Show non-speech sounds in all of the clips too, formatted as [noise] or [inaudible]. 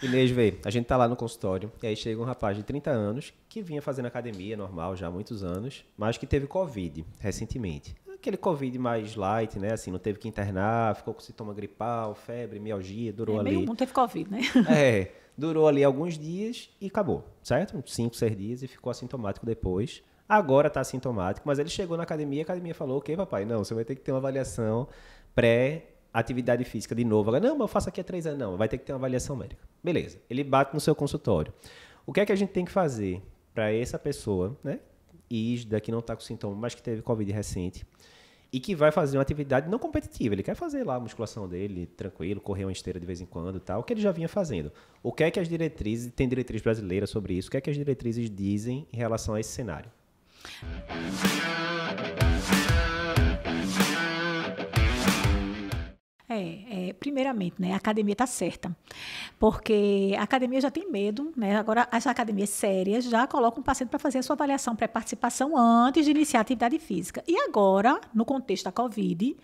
Inês, vê, a gente tá lá no consultório, e aí chega um rapaz de 30 anos que vinha fazendo academia normal já há muitos anos, mas que teve Covid recentemente. Aquele Covid mais light, né? Assim, não teve que internar, ficou com sintoma gripal, febre, mialgia, durou é, ali. Meio mundo teve Covid, né? [laughs] É, durou ali alguns dias e acabou, certo? Cinco, seis dias e ficou assintomático depois. Agora tá assintomático, mas ele chegou na academia e a academia falou: ok, papai, não, você vai ter que ter uma avaliação pré atividade física de novo. Agora, não, mas eu faço aqui há três anos. Não, vai ter que ter uma avaliação médica. Beleza, ele bate no seu consultório. O que é que a gente tem que fazer para essa pessoa, né? Isda, que não está com sintoma, mas que teve Covid recente, e que vai fazer uma atividade não competitiva. Ele quer fazer lá a musculação dele, tranquilo, correr uma esteira de vez em quando tal, o que ele já vinha fazendo. O que é que as diretrizes, tem diretriz brasileira sobre isso, o que é que as diretrizes dizem em relação a esse cenário? É, é, primeiramente, né, a academia está certa. Porque a academia já tem medo, né? Agora, as academias sérias já colocam o paciente para fazer a sua avaliação pré-participação antes de iniciar a atividade física. E agora, no contexto da Covid,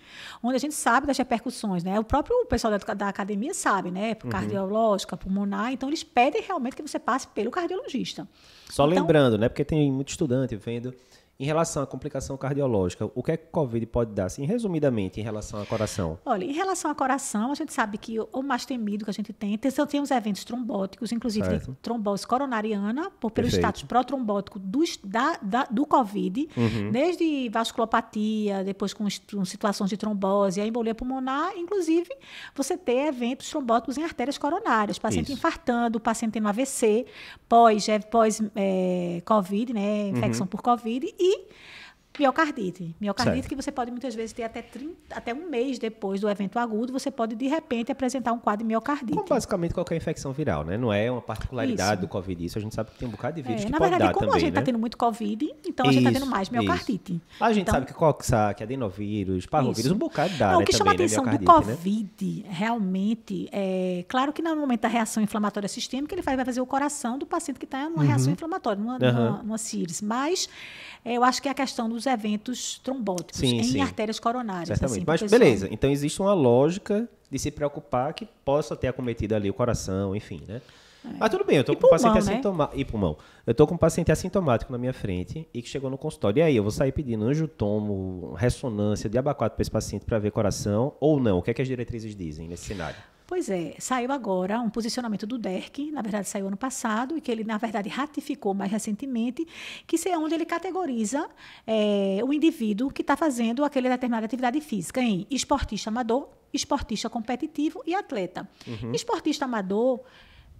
onde a gente sabe das repercussões, né? O próprio pessoal da, da academia sabe, né? Uhum. Cardiológica, pulmonar. Então, eles pedem realmente que você passe pelo cardiologista. Só então, lembrando, né? Porque tem muito estudante vendo em relação à complicação cardiológica, o que é que COVID pode dar? Assim, resumidamente, em relação ao coração. Olha, em relação ao coração, a gente sabe que o mais temido que a gente tem, tem os eventos trombóticos, inclusive tem trombose coronariana, por, pelo Perfeito. status pró-trombótico do, da, da, do COVID, uhum. desde vasculopatia, depois com, com, situações de trombose, a embolia pulmonar, inclusive você ter eventos trombóticos em artérias coronárias, paciente Isso. infartando, paciente tendo AVC, pós-COVID, é, pós, é, COVID, né, infecção uhum. por COVID, y miocardite. Miocardite certo. que você pode muitas vezes ter até, 30, até um mês depois do evento agudo, você pode de repente apresentar um quadro de miocardite. Como basicamente qualquer infecção viral, né? Não é uma particularidade isso. do Covid isso, a gente sabe que tem um bocado de vírus é, que na pode verdade, dar como a gente está né? tendo muito Covid, então isso, a gente está tendo mais miocardite. Isso. A gente então, sabe que coxa, que adenovírus, parvovírus, um bocado dá, Não, O né, que né, chama também, a né, atenção né? do Covid, né? realmente, é claro que no momento da reação inflamatória sistêmica, ele vai fazer o coração do paciente que está em uhum. reação inflamatória, numa, uhum. numa, numa, numa síris. Mas é, eu acho que a questão dos dos eventos trombóticos sim, em sim. artérias coronárias. Assim, Certamente. Assim, Mas pessoal. beleza, então existe uma lógica de se preocupar que possa ter acometido ali o coração, enfim, né? É. Mas tudo bem, eu estou com pulmão, um paciente né? assintomático. E pulmão. Eu estou com um paciente assintomático na minha frente e que chegou no consultório. E aí, eu vou sair pedindo tomo ressonância, de abacate para esse paciente para ver coração ou não? O que, é que as diretrizes dizem nesse cenário? Pois é, saiu agora um posicionamento do DERC, na verdade saiu ano passado, e que ele, na verdade, ratificou mais recentemente, que é onde ele categoriza é, o indivíduo que está fazendo aquela determinada atividade física em esportista amador, esportista competitivo e atleta. Uhum. Esportista amador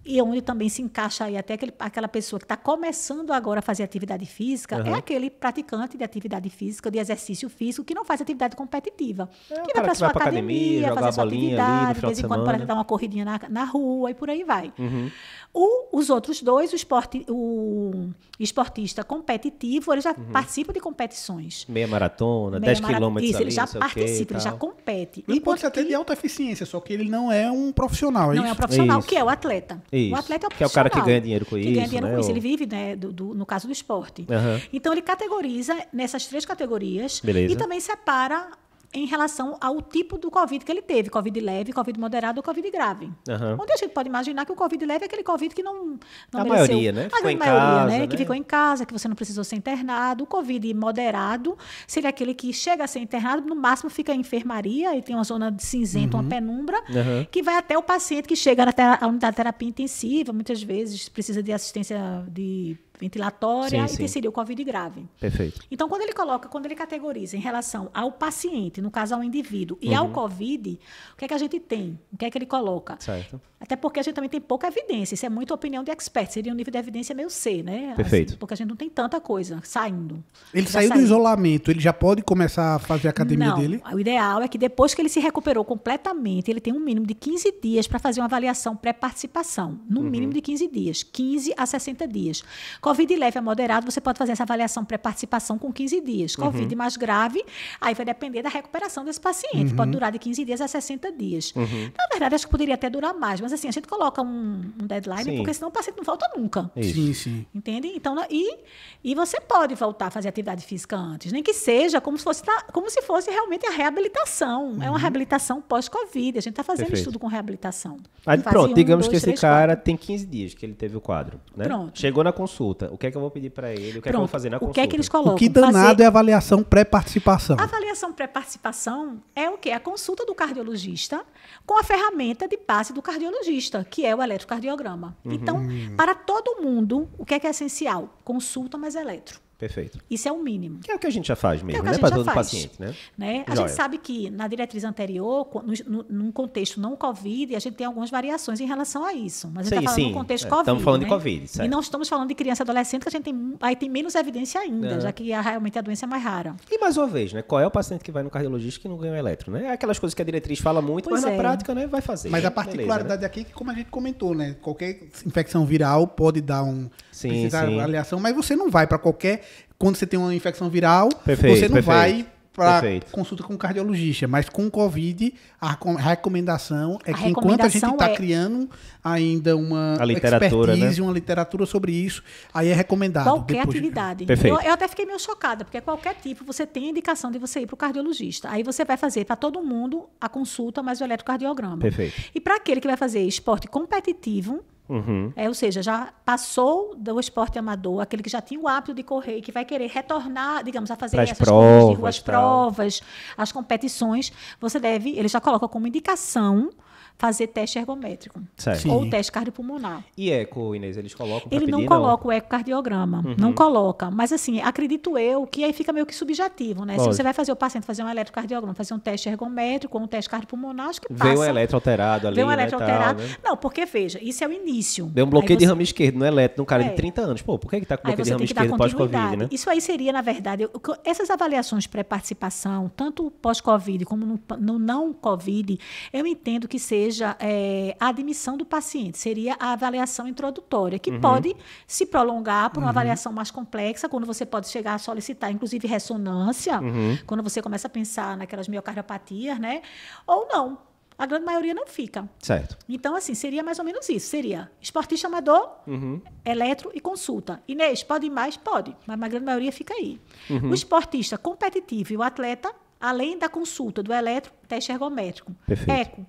e onde também se encaixa aí até aquele, aquela pessoa que está começando agora a fazer atividade física, uhum. é aquele praticante de atividade física, de exercício físico, que não faz atividade competitiva. É, que vai para sua vai academia, academia fazer sua atividade, ali, de vez em quando para dar uma corridinha na, na rua e por aí vai. Uhum. O, os outros dois, o, esporte, o esportista competitivo, ele já uhum. participa de competições. Meia maratona, Meia 10 maratona, quilômetros Isso, ali, ele já participa, ele já compete. Ele e pode ser até que... de alta eficiência, só que ele não é um profissional. É não isso? é um profissional, isso. É que é o atleta. Isso, o atleta é o Que é o cara que ganha dinheiro com isso. Ganha dinheiro né? com isso. Ele vive, né, do, do, no caso do esporte. Uhum. Então ele categoriza nessas três categorias Beleza. e também separa em relação ao tipo do Covid que ele teve, Covid leve, Covid moderado ou Covid grave. Uhum. Onde a gente pode imaginar que o Covid leve é aquele Covid que não, não a mereceu. Maioria, né? A grande maioria, né? casa, né? né? Que ficou em casa, que você não precisou ser internado. O Covid moderado seria é aquele que chega a ser internado, no máximo fica em enfermaria e tem uma zona de cinzento, uhum. uma penumbra, uhum. que vai até o paciente que chega na unidade de terapia intensiva, muitas vezes precisa de assistência de ventilatória sim, e sim. decidiu Covid grave. Perfeito. Então, quando ele coloca, quando ele categoriza em relação ao paciente, no caso ao indivíduo, e uhum. ao Covid, o que é que a gente tem? O que é que ele coloca? Certo. Até porque a gente também tem pouca evidência. Isso é muito opinião de expert. Seria um nível de evidência meio C, né? Assim, Perfeito. Assim, porque a gente não tem tanta coisa saindo. Ele saiu saindo. do isolamento. Ele já pode começar a fazer a academia não, dele? O ideal é que depois que ele se recuperou completamente, ele tem um mínimo de 15 dias para fazer uma avaliação pré-participação. No uhum. mínimo de 15 dias. 15 a 60 dias. Covid leve a moderado, você pode fazer essa avaliação pré-participação com 15 dias. Uhum. Covid uhum. mais grave, aí vai depender da recuperação desse paciente. Uhum. Pode durar de 15 dias a 60 dias. Uhum. Na verdade, acho que poderia até durar mais, mas assim, a gente coloca um, um deadline, sim. porque senão o paciente não volta nunca. Isso. Sim, sim. Entende? Então, né, e, e você pode voltar a fazer atividade física antes, nem que seja como se fosse, como se fosse realmente a reabilitação. Uhum. É uma uhum. reabilitação pós-Covid. A gente está fazendo Perfeito. estudo com reabilitação. Aí, pronto, um, digamos dois, que esse três, cara quatro. tem 15 dias que ele teve o quadro. Né? Pronto. Chegou na consulta. O que é que eu vou pedir para ele? O que pronto. é que eu vou fazer na consulta? O que é que eles colocam? O que danado fazer... é avaliação pré-participação. Avaliação pré-participação é o quê? A consulta do cardiologista com a ferramenta de passe do cardiologista cardiologista, que é o eletrocardiograma. Uhum. Então, para todo mundo, o que é, que é essencial? Consulta mais eletro. Perfeito. Isso é o mínimo. Que é o que a gente já faz mesmo, que é o que né? Para todo paciente, né? né? A Joia. gente sabe que na diretriz anterior, no, num contexto não Covid, a gente tem algumas variações em relação a isso. Mas a gente está falando sim. no contexto é, Covid. Estamos falando né? de Covid, certo. E não estamos falando de criança e adolescente, que a gente tem, aí tem menos evidência ainda, é. já que a, realmente a doença é mais rara. E mais uma vez, né? Qual é o paciente que vai no cardiologista que não ganha o eletro, né? É aquelas coisas que a diretriz fala muito, pois mas é. na prática, né, vai fazer. Mas a né? particularidade Beleza, aqui é que, como a gente comentou, né? Qualquer infecção viral pode dar um sim, sim. avaliação, mas você não vai para qualquer quando você tem uma infecção viral, perfeito, você não perfeito. vai para consulta com cardiologista, mas com Covid, a recomendação é a que recomendação enquanto a gente está é... criando ainda uma a literatura, né? expertise, né? uma literatura sobre isso, aí é recomendado. Qualquer atividade. Eu, eu, até fiquei meio chocada, porque é qualquer tipo, você tem a indicação de você ir para o cardiologista. Aí você vai fazer para todo mundo a consulta mais o eletrocardiograma. Perfeito. E para aquele que vai fazer esporte competitivo, Uhum. É, ou seja, já passou do esporte amador, aquele que já tinha o hábito de correr e que vai querer retornar, digamos, a fazer essas provas, as provas, as competições, você deve, ele já coloca como indicação fazer teste ergométrico. Certo. Ou teste cardiopulmonar. E eco, Inês, eles colocam Ele não coloca não? o ecocardiograma, uhum. não coloca. Mas assim, acredito eu que aí fica meio que subjetivo, né? Se você vai fazer o paciente fazer um eletrocardiograma, fazer um teste ergométrico ou um teste cardiopulmonar, acho que passa. Vê um eletro alterado ali, Vê um né, eletro alterado. Né? Não, porque veja, isso é o início. Deu um bloqueio de ramo esquerdo no é eletro, num cara é. de 30 anos. Pô, por que que tá com bloqueio de ramo esquerdo pós-Covid, né? Isso aí seria, na verdade, essas avaliações pré-participação, tanto pós-Covid como no, no não-Covid, eu entendo que seja seja é, a admissão do paciente, seria a avaliação introdutória, que uhum. pode se prolongar para uma uhum. avaliação mais complexa, quando você pode chegar a solicitar, inclusive, ressonância, uhum. quando você começa a pensar naquelas miocardiopatias, né? Ou não. A grande maioria não fica. Certo. Então, assim, seria mais ou menos isso. Seria esportista amador, uhum. eletro e consulta. Inês, pode ir mais? Pode. Mas a grande maioria fica aí. Uhum. O esportista competitivo e o atleta, além da consulta do eletro, teste ergométrico. Perfeito. Eco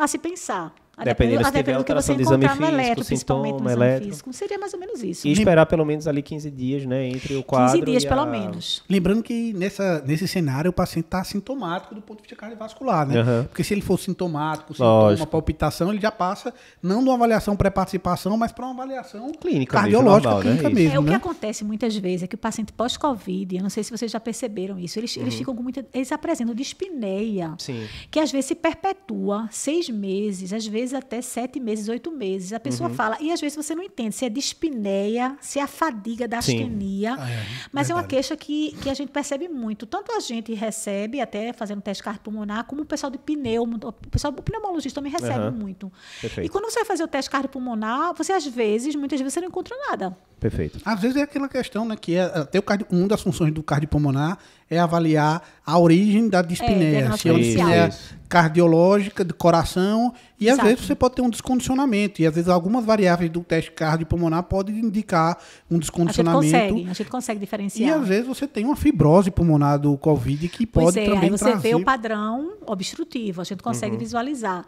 a se pensar. A dependendo, a dependendo do que você encontrar no eletro, principalmente no exame eletro. físico. Seria mais ou menos isso. E né? esperar pelo menos ali 15 dias, né? Entre o quadro 15 dias, a... pelo menos. Lembrando que nessa, nesse cenário o paciente está sintomático do ponto de vista cardiovascular, né? Uhum. Porque se ele for sintomático, sintoma, uma palpitação, ele já passa não de uma avaliação pré-participação, mas para uma avaliação clínica cardiológica, normal, né? clínica né? mesmo. É, o que né? acontece muitas vezes é que o paciente pós-Covid, eu não sei se vocês já perceberam isso, eles, uhum. eles ficam com muita. Eles apresentam dispneia, Sim. que às vezes se perpetua seis meses, às vezes até sete meses, oito meses. A pessoa uhum. fala. E às vezes você não entende se é dispneia, se é a fadiga da astenia. Ah, é, mas verdade. é uma queixa que, que a gente percebe muito. Tanto a gente recebe, até fazendo teste cardiopulmonar, como o pessoal de pneumo, o pessoal o pneumologista também recebe uhum. muito. Perfeito. E quando você vai fazer o teste cardiopulmonar, você às vezes, muitas vezes, você não encontra nada. Perfeito. Às vezes é aquela questão, né, que é até o cardio, uma das funções do cardiopulmonar é avaliar a origem da dispneia, é, se é uma dispneia cardiológica, de coração, e Exato. às vezes você pode ter um descondicionamento, e às vezes algumas variáveis do teste cardiopulmonar podem indicar um descondicionamento. A gente consegue, a gente consegue diferenciar. E às vezes você tem uma fibrose pulmonar do COVID que pois pode é, também aí você vê o padrão obstrutivo, a gente consegue uhum. visualizar.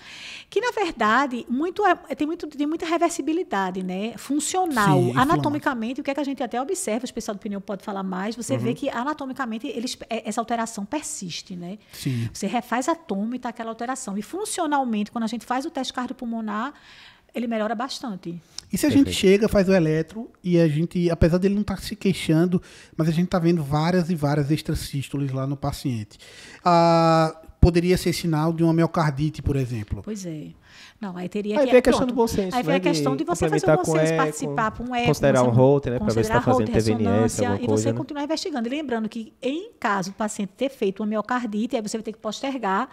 Que, na verdade, muito, é, tem, muito, tem muita reversibilidade, né? Funcional, Sim, anatômica anatomicamente, o que é que a gente até observa, o especial do pneu pode falar mais, você uhum. vê que anatomicamente eles, é, essa alteração persiste, né? Sim. Você refaz toma e está aquela alteração. E funcionalmente, quando a gente faz o teste cardiopulmonar, ele melhora bastante. E se a Perfeito. gente chega, faz o eletro e a gente, apesar dele não estar tá se queixando, mas a gente está vendo várias e várias extrasístoles lá no paciente. Ah, poderia ser sinal de uma miocardite, por exemplo. Pois é. Não, aí teria aí que... Aí vem a é, questão do bom senso. Aí vem né? a questão de, você fazer o bom senso, participar para um eco. Considerar um Holter, né? Para ver se está fazendo ressonância, alguma coisa, E você né? continuar investigando. E lembrando que, em caso do paciente ter feito uma miocardite, aí você vai ter que postergar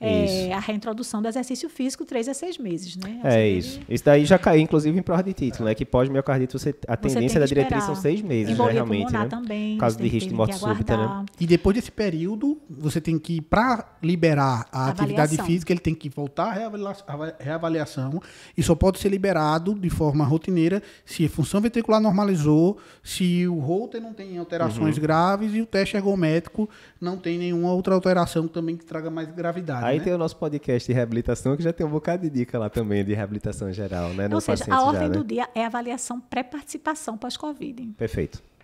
é, a reintrodução do exercício físico três a seis meses, né? é assim, isso. Ele... Isso daí já caiu, inclusive, em prova de título, né? Que pós-miocardite, você, a tendência você da diretriz são seis meses, né, realmente. Né? Também, caso de risco de morte súbita, né? E depois desse período, você tem que, para liberar a, atividade física, ele tem que voltar à reavaliação, reavaliação e só pode ser liberado de forma rotineira se a função ventricular normalizou, se o Holter não tem alterações uhum. graves e o teste ergométrico não tem nenhuma outra alteração também que traga mais gravidade. Aí né? tem o nosso podcast de reabilitação, que já tem um bocado de dica lá também, de reabilitação geral, né? Ou seja, a ordem já, né? do dia é avaliação pré-participação pós-Covid. Perfeito.